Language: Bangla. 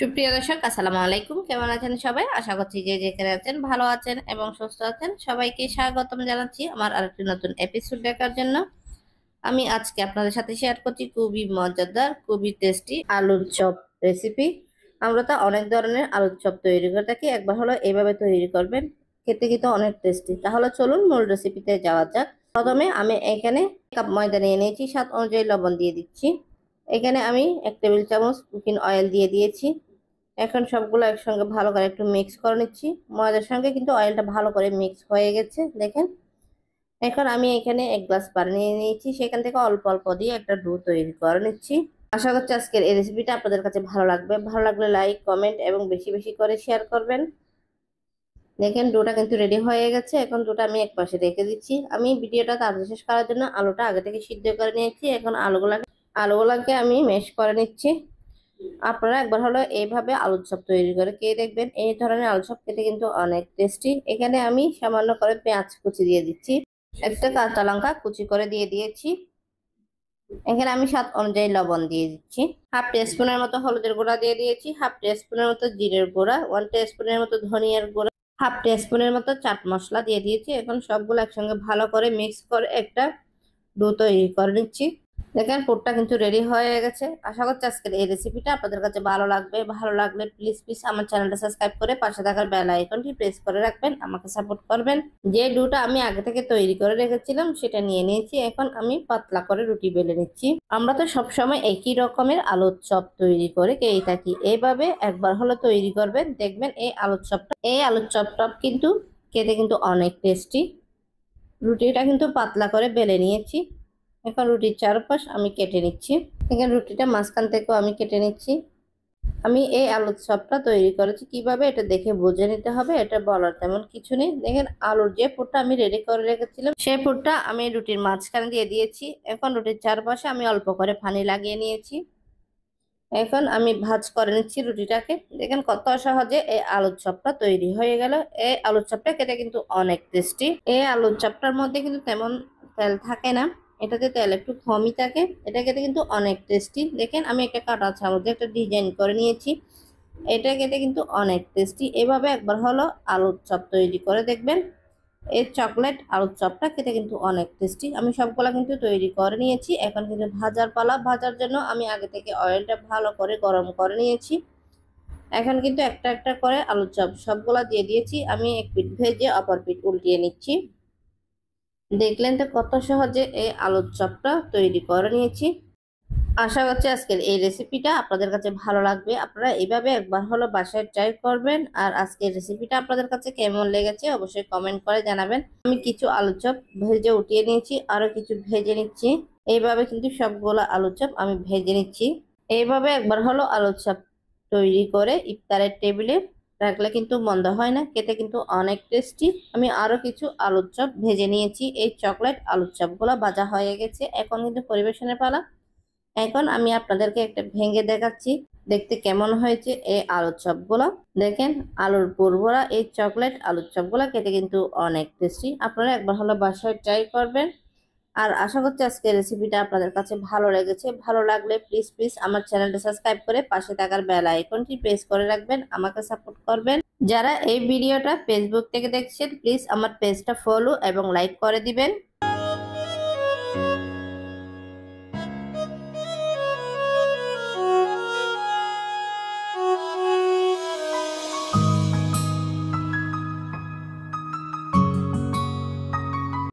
সুপ্রিয় দর্শক আসসালামু আলাইকুম কেমন আছেন সবাই আশা করছি যে যেখানে আছেন ভালো আছেন এবং সুস্থ আছেন সবাইকে স্বাগতম জানাচ্ছি আমার আরেকটি নতুন এপিসোড দেখার জন্য আমি আজকে আপনাদের সাথে শেয়ার করছি খুবই মজাদার খুবই টেস্টি আলুর চপ রেসিপি আমরা তো অনেক ধরনের আলুর চপ তৈরি করে থাকি একবার হলো এইভাবে তৈরি করবেন খেতে কিন্তু অনেক টেস্টি তাহলে চলুন মূল রেসিপিতে যাওয়া যাক প্রথমে আমি এখানে কাপ ময়দা নিয়ে নিয়েছি স্বাদ অনুযায়ী লবণ দিয়ে দিচ্ছি এখানে আমি এক টেবিল চামচ কুকিং অয়েল দিয়ে দিয়েছি এখন সবগুলো একসঙ্গে ভালো করে একটু মিক্স করে নিচ্ছি ময়দার সঙ্গে কিন্তু অয়েলটা ভালো করে মিক্স হয়ে গেছে দেখেন এখন আমি এখানে এক গ্লাস পানি নিয়ে নিয়েছি সেখান থেকে অল্প অল্প দিয়ে একটা ডু তৈরি করে নিচ্ছি আশা করছি আজকের এই রেসিপিটা আপনাদের কাছে ভালো লাগবে ভালো লাগলে লাইক কমেন্ট এবং বেশি বেশি করে শেয়ার করবেন দেখেন ডুটা কিন্তু রেডি হয়ে গেছে এখন দুটা আমি এক পাশে রেখে দিচ্ছি আমি ভিডিওটা তাড়াতাড়ি শেষ করার জন্য আলুটা আগে থেকে সিদ্ধ করে নিয়েছি এখন আলুগুলাকে আলুগুলাকে আমি মেশ করে নিচ্ছি আপনারা একবার হলো এইভাবে আলুর চপ তৈরি করে কে দেখবেন এই ধরনের আলু চপ খেতে কিন্তু অনেক টেস্টি এখানে আমি সামান্য করে পেঁয়াজ কুচি দিয়ে দিচ্ছি একটা কাঁচা লঙ্কা কুচি করে দিয়ে দিয়েছি এখানে আমি স্বাদ অনুযায়ী লবণ দিয়ে দিচ্ছি হাফ টেস্পুনের মতো হলুদের গুঁড়া দিয়ে দিয়েছি হাফ টেস্পুনের মতো জিরের গুঁড়া ওয়ান টেস্পুনের মতো ধনিয়ার গুঁড়া হাফ টেস্পুনের মতো চাট মশলা দিয়ে দিয়েছি এখন সবগুলো একসঙ্গে ভালো করে মিক্স করে একটা ডো তৈরি করে নিচ্ছি দেখেন পোটটা কিন্তু রেডি হয়ে গেছে আশা করছি আজকের এই রেসিপিটা আপনাদের কাছে ভালো লাগবে ভালো লাগলে প্লিজ প্লিজ আমার চ্যানেলটা সাবস্ক্রাইব করে পাশে থাকার বেল আইকনটি প্রেস করে রাখবেন আমাকে সাপোর্ট করবেন যে ডুটা আমি আগে থেকে তৈরি করে রেখেছিলাম সেটা নিয়ে নিয়েছি এখন আমি পাতলা করে রুটি বেলে নিচ্ছি আমরা তো সবসময় একই রকমের আলোর চপ তৈরি করে খেয়ে থাকি এইভাবে একবার হলো তৈরি করবেন দেখবেন এই আলুর চপটা এই আলুর চপ টপ কিন্তু খেতে কিন্তু অনেক টেস্টি রুটিটা কিন্তু পাতলা করে বেলে নিয়েছি এখন রুটির চারপাশ আমি কেটে নিচ্ছি এখানে রুটিটা মাঝখান থেকেও আমি কেটে নিচ্ছি আমি এই আলুর চপটা তৈরি করেছি কিভাবে এটা দেখে বুঝে নিতে হবে এটা বলার তেমন কিছু নেই দেখেন আলুর যে পোটটা আমি রেডি করে রেখেছিলাম সেই পোটটা আমি রুটির মাঝখানে দিয়ে দিয়েছি এখন রুটির চারপাশে আমি অল্প করে ফানি লাগিয়ে নিয়েছি এখন আমি ভাজ করে নিচ্ছি রুটিটাকে দেখেন কত সহজে এই আলুর চপটা তৈরি হয়ে গেল এই আলুর চপটা খেতে কিন্তু অনেক টেস্টি এই আলুর চপটার মধ্যে কিন্তু তেমন তেল থাকে না এটাতে তেল একটু কমই থাকে এটা খেতে কিন্তু অনেক টেস্টি দেখেন আমি একটা কাটা চামচে একটা ডিজাইন করে নিয়েছি এটা খেতে কিন্তু অনেক টেস্টি এভাবে একবার হলো আলুর চপ তৈরি করে দেখবেন এর চকলেট আলুর চপটা খেতে কিন্তু অনেক টেস্টি আমি সবগুলো কিন্তু তৈরি করে নিয়েছি এখন কিন্তু ভাজার পালা ভাজার জন্য আমি আগে থেকে অয়েলটা ভালো করে গরম করে নিয়েছি এখন কিন্তু একটা একটা করে আলুর চপ সবগুলো দিয়ে দিয়েছি আমি এক পিঠ ভেজে অপর পিঠ উল্টিয়ে নিচ্ছি দেখলেন তো কত সহজে এই আলুর চপটা তৈরি করে নিয়েছি আশা করছি আজকের এই রেসিপিটা আপনাদের কাছে ভালো লাগবে আপনারা এইভাবে একবার হলো বাসায় ট্রাই করবেন আর আজকের রেসিপিটা আপনাদের কাছে কেমন লেগেছে অবশ্যই কমেন্ট করে জানাবেন আমি কিছু আলু চপ ভেজে উঠিয়ে নিয়েছি আরও কিছু ভেজে নিচ্ছি এইভাবে কিন্তু সবগুলো আলু চপ আমি ভেজে নিচ্ছি এইভাবে একবার হলো আলু চপ তৈরি করে ইফতারের টেবিলে রাখলে কিন্তু মন্দ হয় না খেতে কিন্তু অনেক টেস্টি আমি আরও কিছু আলুর চপ ভেজে নিয়েছি এই চকলেট আলুর চপগুলো ভাজা হয়ে গেছে এখন কিন্তু পরিবেশনের পালা এখন আমি আপনাদেরকে একটা ভেঙে দেখাচ্ছি দেখতে কেমন হয়েছে এই আলুর চপগুলো দেখেন আলুর পোরবরা এই চকলেট আলুর চপগুলো খেতে কিন্তু অনেক টেস্টি আপনারা একবার হলো বাসায় ট্রাই করবেন আর আশা করছি আজকে রেসিপিটা আপনাদের কাছে ভালো লেগেছে ভালো লাগলে প্লিজ প্লিজ আমার চ্যানেলটা সাবস্ক্রাইব করে পাশে থাকার বেল আইকনটি প্রেস করে রাখবেন আমাকে সাপোর্ট করবেন যারা এই ভিডিওটা ফেসবুক থেকে দেখছেন প্লিজ আমার পেজটা ফলো এবং লাইক করে দিবেন